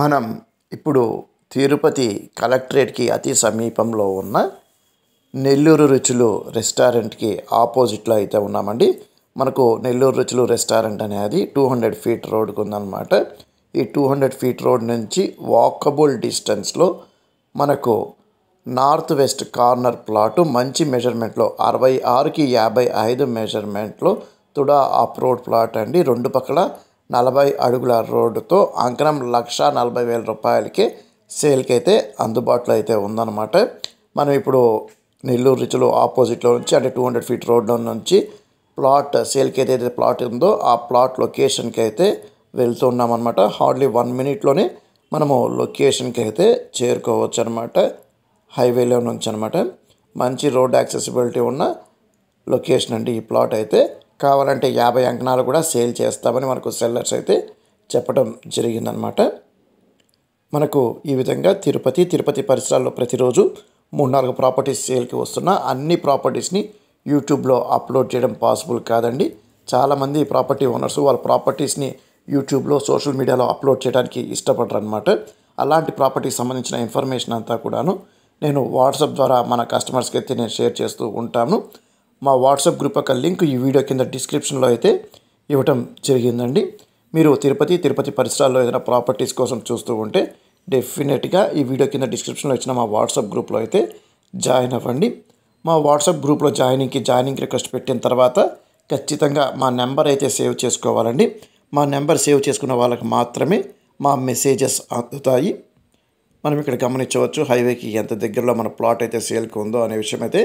మనం ఇప్పుడు తిరుపతి కలెక్టరేట్కి అతి సమీపంలో ఉన్న నెల్లూరు రుచులు రెస్టారెంట్కి ఆపోజిట్లో అయితే ఉన్నామండి మనకు నెల్లూరు రుచులు రెస్టారెంట్ అనేది టూ హండ్రెడ్ ఫీట్ రోడ్కు ఉందన్నమాట ఈ టూ హండ్రెడ్ ఫీట్ రోడ్ నుంచి వాకబుల్ డిస్టెన్స్లో మనకు నార్త్ వెస్ట్ కార్నర్ ప్లాటు మంచి మెజర్మెంట్లో అరవై ఆరుకి యాభై ఐదు మెజర్మెంట్లో తుడా అప్ రోడ్ ప్లాట్ అండి రెండు పక్కల నలభై అడుగుల రోడ్డుతో అంకణం లక్ష నలభై వేల రూపాయలకి సేల్కి అయితే అందుబాటులో అయితే ఉందన్నమాట మనం ఇప్పుడు నెల్లూరు రిచ్లో ఆపోజిట్లో నుంచి అంటే టూ హండ్రెడ్ ఫీట్ రోడ్లో నుంచి ప్లాట్ సేల్కి ఏదైతే ప్లాట్ ఉందో ఆ ప్లాట్ లొకేషన్కి అయితే వెళ్తున్నాం అనమాట హార్డ్లీ వన్ మినిట్లోనే మనము లొకేషన్కి అయితే చేరుకోవచ్చు అనమాట హైవేలో నుంచి అనమాట మంచి రోడ్ యాక్సెసిబిలిటీ ఉన్న లొకేషన్ అండి ఈ ప్లాట్ అయితే కావాలంటే యాభై అంకణాలు కూడా సేల్ చేస్తామని మనకు సెల్లర్స్ అయితే చెప్పడం జరిగిందనమాట మనకు ఈ విధంగా తిరుపతి తిరుపతి పరిసరాల్లో ప్రతిరోజు మూడు నాలుగు ప్రాపర్టీస్ సేల్కి వస్తున్న అన్ని ప్రాపర్టీస్ని యూట్యూబ్లో అప్లోడ్ చేయడం పాసిబుల్ కాదండి చాలామంది ప్రాపర్టీ ఓనర్స్ వాళ్ళ ప్రాపర్టీస్ని యూట్యూబ్లో సోషల్ మీడియాలో అప్లోడ్ చేయడానికి ఇష్టపడరు అనమాట అలాంటి ప్రాపర్టీకి సంబంధించిన ఇన్ఫర్మేషన్ అంతా కూడాను నేను వాట్సాప్ ద్వారా మన కస్టమర్స్కి అయితే నేను షేర్ చేస్తూ ఉంటాను మా వాట్సాప్ గ్రూప్ యొక్క లింక్ ఈ వీడియో కింద డిస్క్రిప్షన్లో అయితే ఇవ్వటం జరిగిందండి మీరు తిరుపతి తిరుపతి పరిసరాల్లో ఏదైనా ప్రాపర్టీస్ కోసం చూస్తూ ఉంటే డెఫినెట్గా ఈ వీడియో కింద డిస్క్రిప్షన్లో ఇచ్చిన మా వాట్సాప్ గ్రూప్లో అయితే జాయిన్ అవ్వండి మా వాట్సాప్ గ్రూప్లో జాయినింగ్కి జాయినింగ్ రిక్వెస్ట్ పెట్టిన తర్వాత ఖచ్చితంగా మా నెంబర్ అయితే సేవ్ చేసుకోవాలండి మా నెంబర్ సేవ్ చేసుకున్న వాళ్ళకి మాత్రమే మా మెసేజెస్ అందుతాయి మనం ఇక్కడ గమనించవచ్చు హైవేకి ఎంత దగ్గరలో మన ప్లాట్ అయితే సేల్కి ఉందో అనే విషయం అయితే